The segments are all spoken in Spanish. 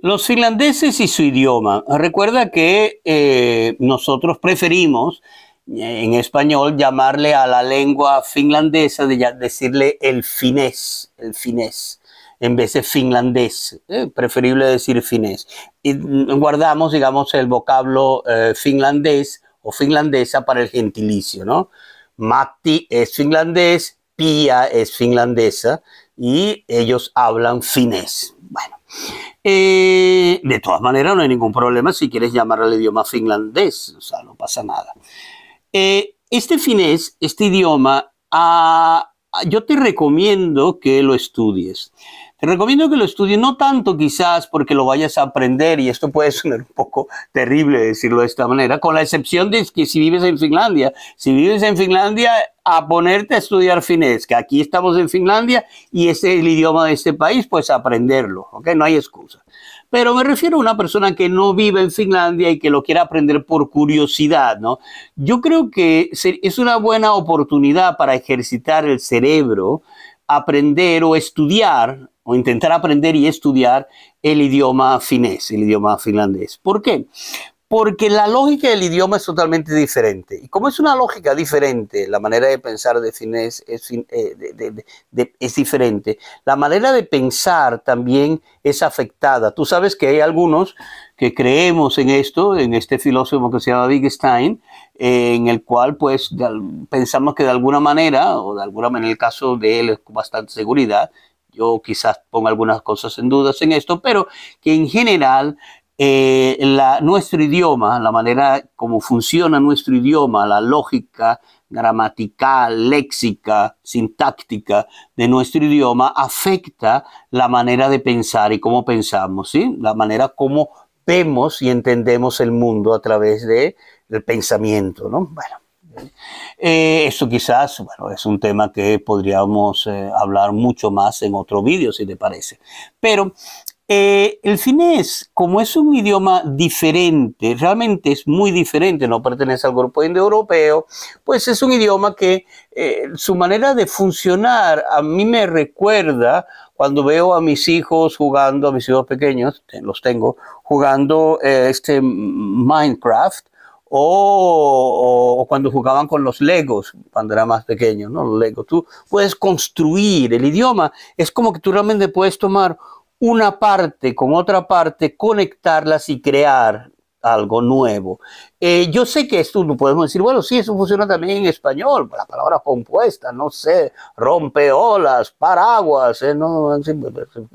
Los finlandeses y su idioma. Recuerda que eh, nosotros preferimos eh, en español llamarle a la lengua finlandesa, de decirle el finés, el finés, en vez de finlandés, eh, preferible decir finés. Y mm, guardamos, digamos, el vocablo finlandés o finlandesa para el gentilicio, ¿no? Matti es finlandés, Pia es finlandesa y ellos hablan finés. Bueno. Eh, de todas maneras, no hay ningún problema si quieres llamar al idioma finlandés, o sea, no pasa nada. Eh, este finés, este idioma, ah, yo te recomiendo que lo estudies. Te recomiendo que lo estudies, no tanto quizás porque lo vayas a aprender, y esto puede sonar un poco terrible decirlo de esta manera, con la excepción de que si vives en Finlandia, si vives en Finlandia, a ponerte a estudiar finés, que aquí estamos en Finlandia y ese es el idioma de este país, pues aprenderlo, ¿ok? No hay excusa. Pero me refiero a una persona que no vive en Finlandia y que lo quiera aprender por curiosidad, ¿no? Yo creo que es una buena oportunidad para ejercitar el cerebro, aprender o estudiar, o intentar aprender y estudiar el idioma finés, el idioma finlandés. ¿Por qué? porque la lógica del idioma es totalmente diferente. Y como es una lógica diferente, la manera de pensar de finés eh, es, diferente, la manera de pensar también es afectada. Tú sabes que hay algunos que creemos en esto, en este filósofo que se llama Wittgenstein, en el cual pues pensamos que de alguna manera, o de alguna manera en el caso de él con bastante seguridad, yo quizás pongo algunas cosas en dudas en esto, pero que en general eh, nuestro idioma, la manera como funciona nuestro idioma, la lógica gramatical, léxica, sintáctica de nuestro idioma afecta la manera de pensar y cómo pensamos, ¿sí? la manera como vemos y entendemos el mundo a través del el pensamiento. ¿no? Eh, eso quizás bueno, es un tema que podríamos eh, hablar mucho más en otro vídeo, si te parece. Pero eh, el finés, como es un idioma diferente, realmente es muy diferente, no pertenece al grupo indoeuropeo, pues es un idioma que eh, su manera de funcionar a mí me recuerda cuando veo a mis hijos jugando, a mis hijos pequeños, los tengo, jugando eh, este Minecraft, o, cuando jugaban con los legos, cuando era más pequeño, ¿no? Los legos. Tú puedes construir el idioma. Es como que tú realmente puedes tomar una parte con otra parte, conectarlas y crear algo nuevo. Eh, yo sé que esto no podemos decir, bueno, sí, eso funciona también en español, la palabra compuesta, no sé, rompeolas, paraguas, eh, no,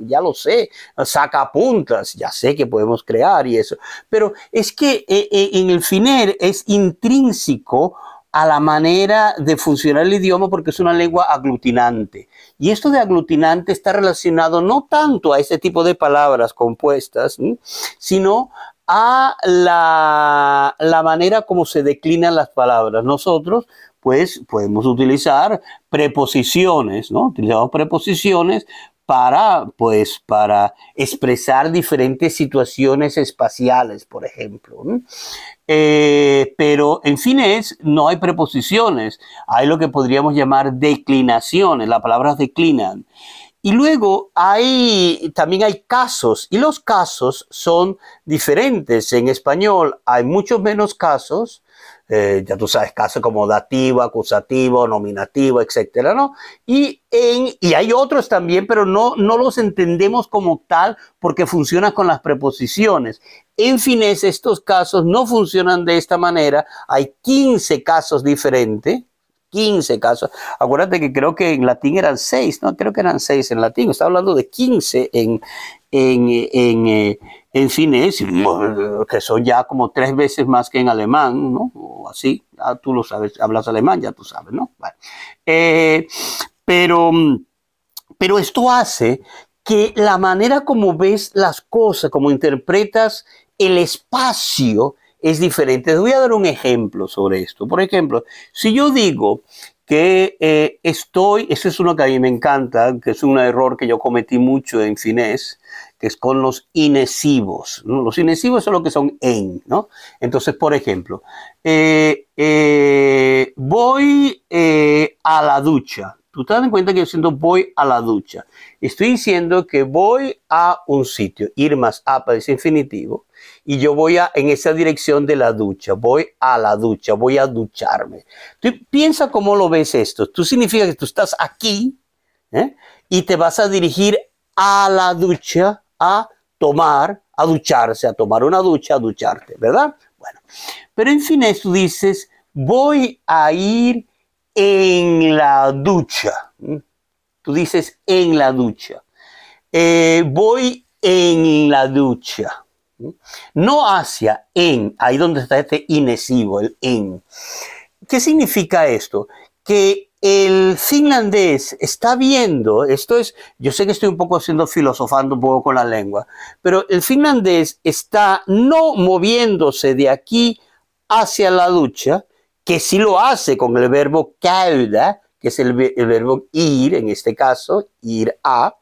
ya lo sé, sacapuntas, ya sé que podemos crear y eso. Pero es que eh, en el FINER es intrínseco a la manera de funcionar el idioma porque es una lengua aglutinante. Y esto de aglutinante está relacionado no tanto a este tipo de palabras compuestas, sino a la, la manera como se declinan las palabras. Nosotros, pues podemos utilizar preposiciones, ¿no? Utilizamos preposiciones para, pues, para expresar diferentes situaciones espaciales, por ejemplo. Eh, pero en finés no hay preposiciones, hay lo que podríamos llamar declinaciones, las palabras declinan. Y luego hay, también hay casos, y los casos son diferentes. En español hay muchos menos casos, eh, ya tú sabes, caso como dativo, acusativo, nominativo, etcétera, ¿no? Y, en, y hay otros también, pero no, no los entendemos como tal porque funciona con las preposiciones. En fines, estos casos no funcionan de esta manera. Hay 15 casos diferentes. 15 casos. Acuérdate que creo que en latín eran 6, ¿no? Creo que eran 6 en latín. Está hablando de 15 en, en, en eh, en fin, que son ya como tres veces más que en alemán, ¿no? O así, tú lo sabes, hablas alemán, ya tú sabes, ¿no? Eh, pero, pero esto hace que la manera como ves las cosas, como interpretas el espacio, es diferente. Te voy a dar un ejemplo sobre esto. Por ejemplo, si yo digo que eh, estoy, eso es uno que a mí me encanta, que es un error que yo cometí mucho en finés, que es con los inesivos. Los inesivos son lo que son en, ¿no? Entonces, por ejemplo, eh, eh, voy a la ducha. Tú te das cuenta que yo siento voy a la ducha. Estoy diciendo que voy a un sitio. Ir más a para ese infinitivo. Y yo voy a, en esa dirección de la ducha. Voy a la ducha. Voy a ducharme. Tú piensa cómo lo ves esto. Tú significa que tú estás aquí ¿eh? y te vas a dirigir a la ducha a tomar, a ducharse, a tomar una ducha, a ducharte, ¿verdad? Bueno, pero en fin, tú dices, voy a ir en la ducha. ¿Mm? Tú dices en la ducha. Eh, voy en la ducha. ¿Mm? No hacia, en, ahí donde está este inesivo, el en. ¿Qué significa esto? Que el finlandés está viendo, esto es, yo sé que estoy un poco haciendo filosofando un poco con la lengua, pero el finlandés está no moviéndose de aquí hacia la ducha, que sí lo hace con el verbo cauda, que es el, verbo ir, en este caso, ir a,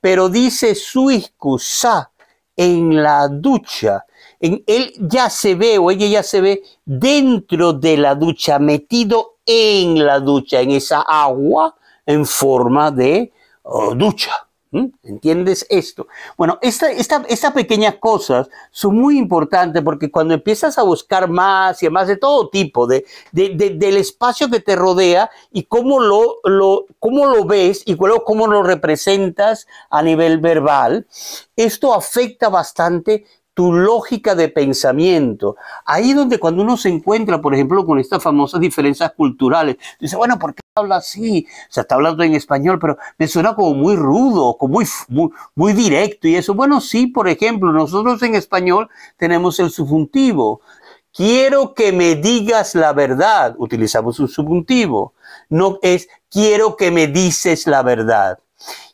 pero dice su excusa en la ducha. En, él ya se ve o ella ya se ve dentro de la ducha, metido en la ducha, en esa agua en forma de oh, ducha. ¿Mm? ¿Entiendes esto? Bueno, estas esta, pequeñas cosas son muy importantes porque cuando empiezas a buscar más y más de todo tipo, del espacio que te rodea y cómo lo, lo, cómo lo ves y luego cómo lo representas a nivel verbal, esto afecta bastante tu lógica de pensamiento. Ahí donde cuando uno se encuentra, por ejemplo, con estas famosas diferencias culturales, dice, bueno, ¿por qué habla así? O sea, está hablando en español, pero me suena como muy rudo, como muy, muy, muy directo y eso. Bueno, sí, por ejemplo, nosotros en español tenemos el subjuntivo. Quiero que me digas la verdad. Utilizamos un subjuntivo. No es quiero que me dices la verdad.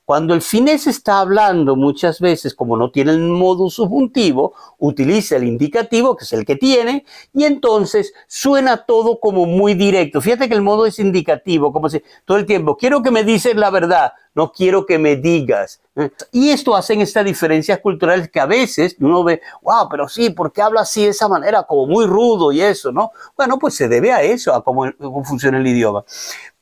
Cuando el finés está hablando muchas veces, como no tiene el modo subjuntivo, utiliza el indicativo, que es el que tiene, y entonces suena todo como muy directo. Fíjate que el modo es indicativo, como si todo el tiempo, quiero que me dices la verdad, no quiero que me digas. ¿eh? Y esto hacen estas diferencias culturales que a veces uno ve, wow, pero sí, ¿por qué habla así de esa manera? Como muy rudo y eso, ¿no? Bueno, pues se debe a eso, a cómo, cómo funciona el idioma.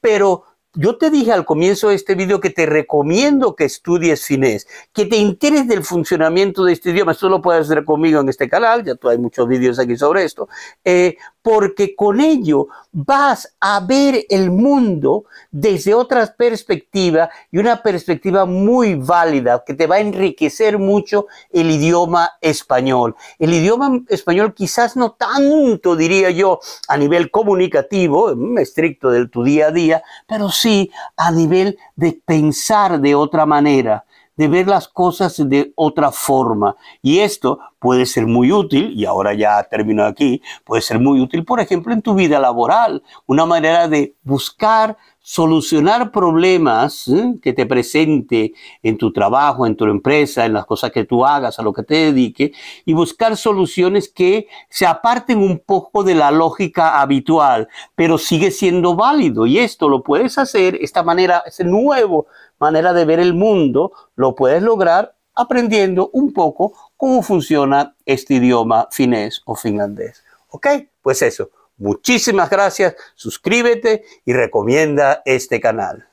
Pero yo te dije al comienzo de este video que te recomiendo que estudies finés, que te intereses del funcionamiento de este idioma. Esto lo puedes hacer conmigo en este canal, ya tú hay muchos vídeos aquí sobre esto, eh, porque con ello vas a ver el mundo desde otra perspectiva y una perspectiva muy válida que te va a enriquecer mucho el idioma español. El idioma español quizás no tanto, diría yo, a nivel comunicativo, mm, estricto de tu día a día, pero sí a nivel de pensar de otra manera, de ver las cosas de otra forma. Y esto puede ser muy útil, y ahora ya termino aquí, puede ser muy útil, por ejemplo, en tu vida laboral, una manera de buscar solucionar problemas ¿eh? que te presente en tu trabajo, en tu empresa, en las cosas que tú hagas, a lo que te dedique y buscar soluciones que se aparten un poco de la lógica habitual, pero sigue siendo válido. Y esto lo puedes hacer, esta manera, es nuevo manera de ver el mundo, lo puedes lograr aprendiendo un poco cómo funciona este idioma finés o finlandés. ¿Ok? Pues eso. Muchísimas gracias. Suscríbete y recomienda este canal.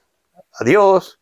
Adiós.